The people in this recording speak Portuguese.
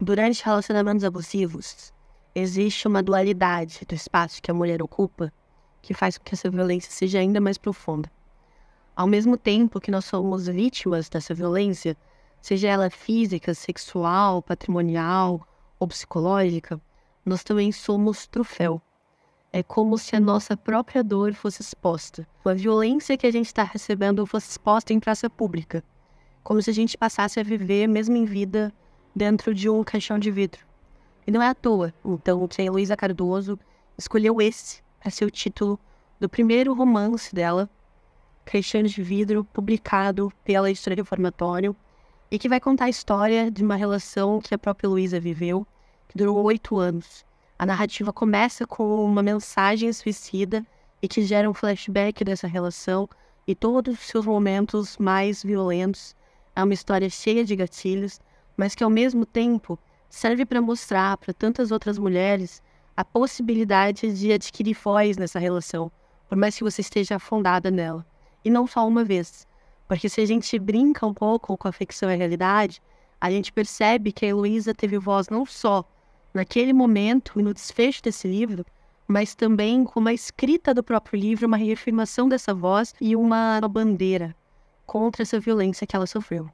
Durante relacionamentos abusivos, existe uma dualidade do espaço que a mulher ocupa que faz com que essa violência seja ainda mais profunda. Ao mesmo tempo que nós somos vítimas dessa violência, seja ela física, sexual, patrimonial ou psicológica, nós também somos troféu. É como se a nossa própria dor fosse exposta. A violência que a gente está recebendo fosse exposta em praça pública. Como se a gente passasse a viver, mesmo em vida, dentro de um caixão de vidro. E não é à toa. Então, o Luísa Cardoso escolheu esse para ser o título do primeiro romance dela, Caixão de Vidro, publicado pela Editora Reformatório, e que vai contar a história de uma relação que a própria Luísa viveu, que durou oito anos. A narrativa começa com uma mensagem suicida e que gera um flashback dessa relação e todos os seus momentos mais violentos. É uma história cheia de gatilhos mas que ao mesmo tempo serve para mostrar para tantas outras mulheres a possibilidade de adquirir voz nessa relação, por mais que você esteja afundada nela. E não só uma vez, porque se a gente brinca um pouco com a ficção e a realidade, a gente percebe que a Heloísa teve voz não só naquele momento e no desfecho desse livro, mas também com a escrita do próprio livro, uma reafirmação dessa voz e uma bandeira contra essa violência que ela sofreu.